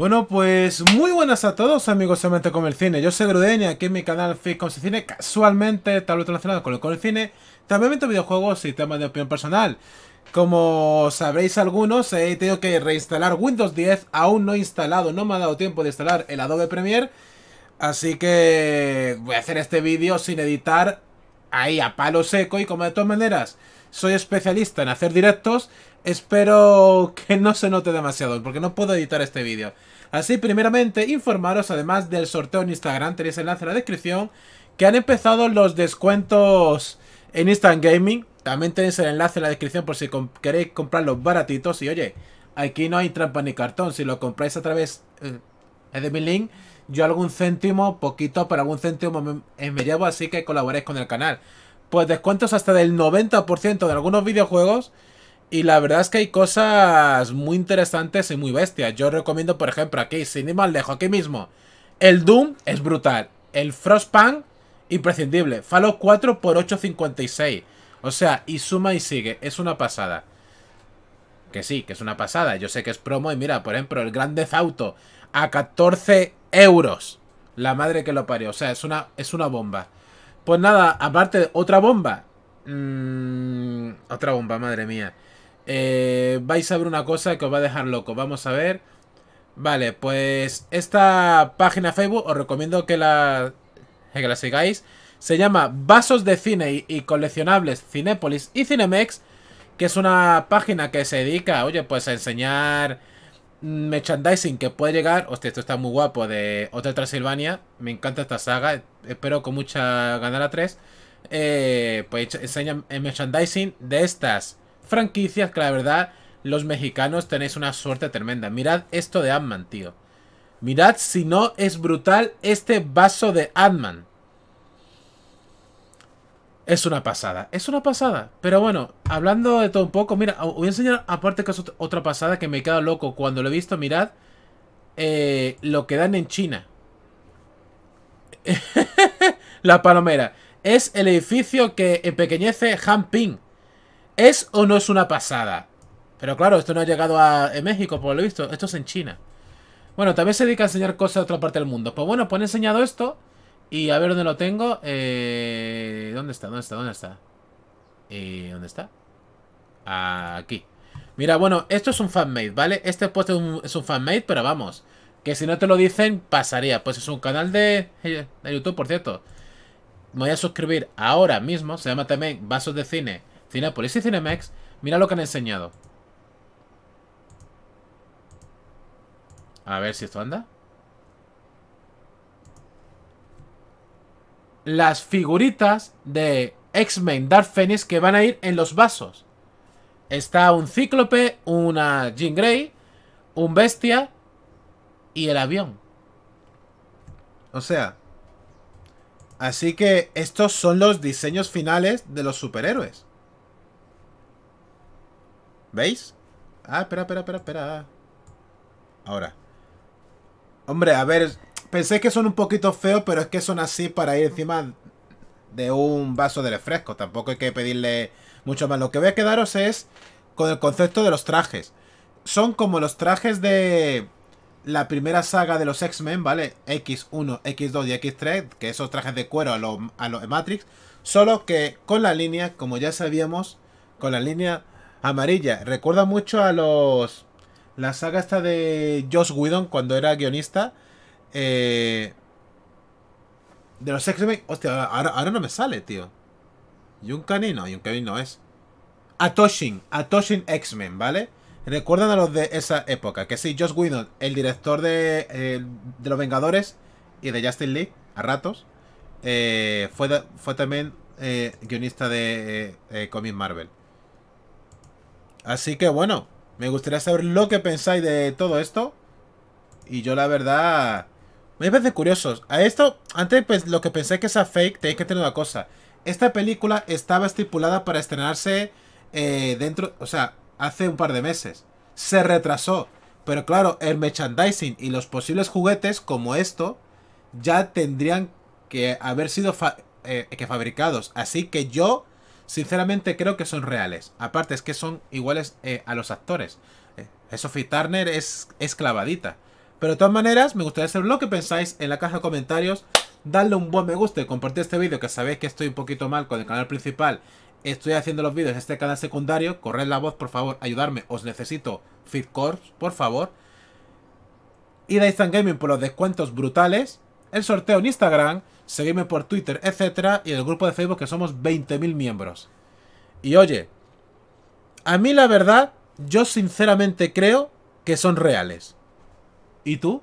Bueno, pues muy buenas a todos amigos solamente con el cine. Yo soy Grudeña, aquí en mi canal Fit con Cine, casualmente tal vez relacionado con el, con el cine. También meto videojuegos y temas de opinión personal. Como sabréis algunos, he tenido que reinstalar Windows 10, aún no instalado, no me ha dado tiempo de instalar el Adobe Premiere. Así que voy a hacer este vídeo sin editar ahí a palo seco y como de todas maneras soy especialista en hacer directos, espero que no se note demasiado porque no puedo editar este vídeo. Así, primeramente, informaros además del sorteo en Instagram, tenéis el enlace en la descripción, que han empezado los descuentos en Instant Gaming. También tenéis el enlace en la descripción por si queréis comprarlos baratitos y oye, aquí no hay trampa ni cartón, si lo compráis a través... Eh, es de mi link. Yo algún céntimo, poquito, pero algún céntimo me, eh, llevo, así que colaboréis con el canal. Pues descuentos hasta del 90% de algunos videojuegos. Y la verdad es que hay cosas muy interesantes y muy bestias. Yo recomiendo, por ejemplo, aquí, sin ir más lejos, aquí mismo. El Doom es brutal. El Frostpunk, imprescindible. Fallout 4 por 8.56. O sea, y suma y sigue. Es una pasada. Que sí, que es una pasada. Yo sé que es promo y mira, por ejemplo, el Grande Auto a 14 euros. La madre que lo parió. O sea, es una, es una bomba. Pues nada, aparte, otra bomba. Mm, otra bomba, madre mía. Eh, vais a ver una cosa que os va a dejar loco. Vamos a ver. Vale, pues esta página Facebook os recomiendo que la, que la sigáis. Se llama Vasos de Cine y, y Coleccionables Cinépolis y Cinemex que es una página que se dedica, oye, pues a enseñar merchandising que puede llegar. Hostia, esto está muy guapo de otra Transilvania. Me encanta esta saga. Espero con mucha ganar a 3. Eh, pues enseña merchandising de estas franquicias que la verdad los mexicanos tenéis una suerte tremenda. Mirad esto de Ant-Man, tío. Mirad si no es brutal este vaso de ant es una pasada, es una pasada. Pero bueno, hablando de todo un poco, mira, voy a enseñar aparte que es otra pasada que me he quedado loco cuando lo he visto, mirad eh, lo que dan en China. la palomera. Es el edificio que empequeñece Hanping. ¿Es o no es una pasada? Pero claro, esto no ha llegado a México, por lo visto. Esto es en China. Bueno, también se dedica a enseñar cosas de otra parte del mundo. Pues bueno, pues he enseñado esto. Y a ver dónde lo tengo. Eh, ¿Dónde está? ¿Dónde está? ¿Dónde está? ¿Y eh, ¿Dónde está? Aquí. Mira, bueno, esto es un fanmade, ¿vale? Este puesto es un, fanmate, fanmade, pero vamos. Que si no te lo dicen, pasaría. Pues es un canal de, YouTube, por cierto. Me voy a suscribir ahora mismo. Se llama también Vasos de Cine, Cinepolis y Cinemex. Mira lo que han enseñado. A ver si esto anda. las figuritas de X-Men Dark Phoenix que van a ir en los vasos. Está un Cíclope, una Jean Grey, un Bestia y el avión. O sea, así que estos son los diseños finales de los superhéroes. ¿Veis? Ah, espera, espera, espera, espera. Ahora. Hombre, a ver, Pensé que son un poquito feos, pero es que son así para ir encima de un vaso de refresco. Tampoco hay que pedirle mucho más. Lo que voy a quedaros es con el concepto de los trajes. Son como los trajes de la primera saga de los X-Men, ¿vale? X1, X2 y X3, que esos trajes de cuero a los a lo Matrix. Solo que con la línea, como ya sabíamos, con la línea amarilla. Recuerda mucho a los... La saga esta de Josh Whedon cuando era guionista eh, de los X-Men. Hostia, ahora, no me sale, tío. Yunkani no, Yunkani no es. Atoshin, Atoshin X-Men, ¿vale? Recuerdan a los de esa época. Que sí, Josh Whedon, el director de, de Los Vengadores y de Justin Lee. a ratos, eh, fue, fue también eh, guionista de Comic Marvel. Así que bueno, me gustaría saber lo que pensáis de todo esto. Y yo la verdad... Me parece curioso. A esto, antes pues lo que pensé que era fake, tenéis que tener una cosa. Esta película estaba estipulada para estrenarse eh, dentro, o sea, hace un par de meses. Se retrasó. Pero claro, el merchandising y los posibles juguetes como esto ya tendrían que haber sido eh, que fabricados. Así que yo, sinceramente, creo que son reales. Aparte es que son iguales eh, a los actores. Sophie Turner es, es clavadita. Pero de todas maneras, me gustaría saber lo que pensáis en la caja de comentarios. Darle un buen me gusta y compartir este vídeo, que sabéis que estoy un poquito mal con el canal principal. Estoy haciendo los vídeos en este canal secundario. Corred la voz, por favor, ayudarme. Os necesito Fitcorps, por favor. Y Instant Gaming por los descuentos brutales. El sorteo en Instagram. Seguidme por Twitter, etcétera. Y el grupo de Facebook que somos 20.000 miembros. Y oye, a mí la verdad, yo sinceramente creo que son reales. ¿Y tú?